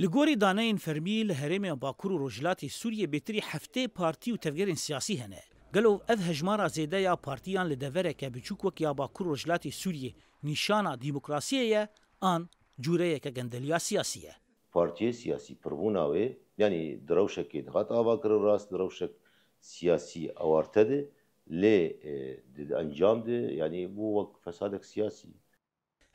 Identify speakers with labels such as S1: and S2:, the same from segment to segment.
S1: لګوري دانه انفرمي له هرمه باکور او رجلاتي سوریه بهتري هفته پارتي او تفګرین سیاسي هنه گلو اف هجمارا زیده یا پارتیان لدوره که بچوک وک یا باکور رجلات سوریه نشانه دیموکراسیه آن جوره که گندلیا سیاسیه پارتی سیاسی پروونا و یعنی دروشک دغت آوا کر راست دروشک سیاسی اوارته ده ل انجام ده یعنی بو وک فسادک سیاسی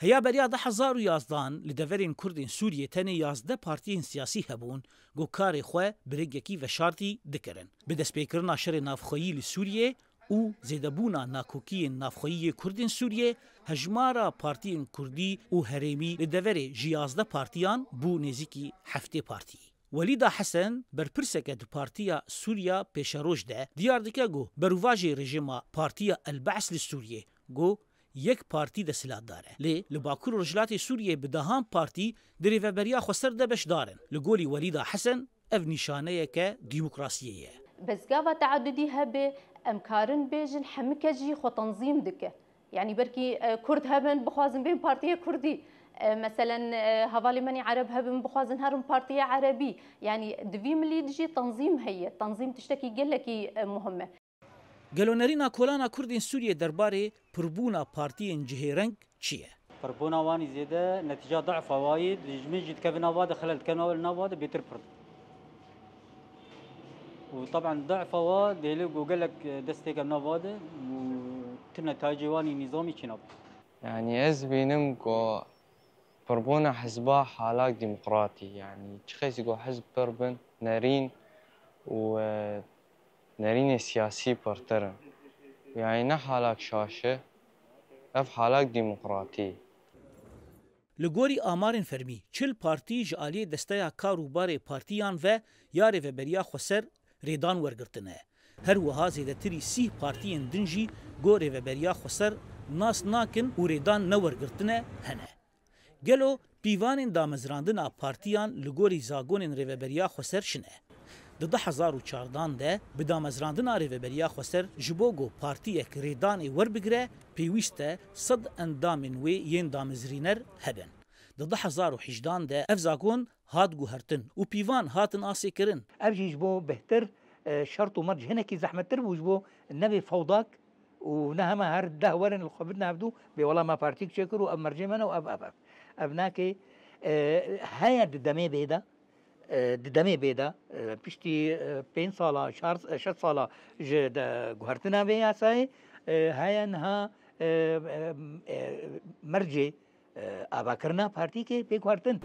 S1: هەیابەریا ده هزار و یازدان لە دەڤرین کوردین سووریە تەنێ یازدە پارتیین سیاسی هەبوون گۆکاری خوێ برگەکی vەشارتی دکردن بەدەستپێکردنا شەرێ نافخۆیی لە سووریە و زێدەبوونا ناکۆکیین نافخۆیی کوردین سووریە هەژمارە پارتیین کوردی و هەرێمی لە دەڤێ ژیازدە پارتیان بوو نێزیکی هەفتێ پارتی. وەلیدا حەسەن بەرپرسەکە دو پارتیا سووریا پێشەڕۆژدا دیاردەکە گو بەروواژی ڕژێما پارتیا ئەلبعس لە سووریە گۆ یک پارتی د دارێ داره لە لباکور رجلات سوریه به دهان پارتی درێڤەبەریا خۆسەر بش دارن حسن اف نشانه یک دیموکراسیه نیشانەیەکە بس گاوا تعددی امکارن ئەمکارن حمکجی خو تنظیم دکه یعنی برکی کورد هبن بخوازن بین پارتی کوردی. مثلا هفالي مني عرب هبن بخوازن هرم بارتيا عربي يعني دفي ملي تجي تنظيم هي تنظيم تشتكي قلكي مهمه گەلۆنەرینا کۆلانا کوردین سووریە دەربارەی پربوونا پارتیین جهێرەنگ چیه؟ پربونا وانی زیده نتیجه ضعف زێدە نەتیجا داعفاواید ژمن جیتکەنا وادە خەلەتکەنەوە نواده بیتر پرد. و طبعا ضعف واید وطبعا ضعفوا ديلو جوجل لك دستك من واد تنتاجي واني نظامي شنب یعنی از بینم گو پربونا حزبا حالات ديمقراطي يعني تخيس گو حزب پربن نرین و نرین سیاسی پرترن یعنی نه حالک شاشه اف حالک دیموکراتی Li gorî amarên fermî, çil partî ji aliyê desteya kar û barê partiyan ve yarê veberiya xweser rêdan wergirtine. Her wiha zêdetirî sîh partiyên din jî gorê veberiya xweser nas nakin û rêdan newergirtine hene. Gelo pîvanên damezrandina partiyan li gorî zagonên rêveberiya xweser şine. 2014 ده به دامەزراندنا ڕێڤەبەریا خۆسەر ji بۆ گۆ پارتیەک ڕێدانی وەربگرە پێویستە صد ئەندامین وێ یەن دامزرینەر هەبن. دە 2018 ده ئەف زاگۆن هاتگو هەرتن و پیوان هاتن ئاسێکردن. ئەفژیش جبو بهتر شرط و مەرج هەنێکی زەحمەتتر بووش بۆ نەبێ فەوداک ونهما هەر داوەرن خۆبنا هەبدو بێ وەڵام ما پارتیک شكر و ئەمەرجێ منە و اب ئەف ئەف ناکەی هەیە دەمێ بێدا di demê bêda piştî pênc sala şet sala ji de guhertina vê yasayê heye niha mercê avakirina partîkê pê guhertin.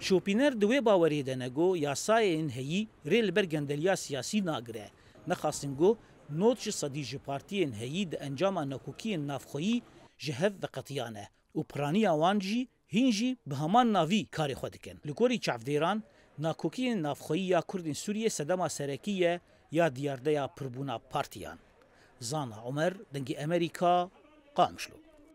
S1: Şopîner di wê bawerê de negot yasayên heyî rê li ber gendeliya siyasî nagire. Nexastin got not ji sedî ji partiyên heyî di encama nekokiyên navxweyî ji hev veqetiyan e û piraniya wan jî hin jî bi heman navî karê xwe dikin. Li gorî çavdêran ناکوکیین نافخۆیی یا کوردین سووریە سەدەما سەرەکیە یا دیاردەیە پربوونا پارتیان. زانا عمەر دەنگی ئەمریکا قامشلو.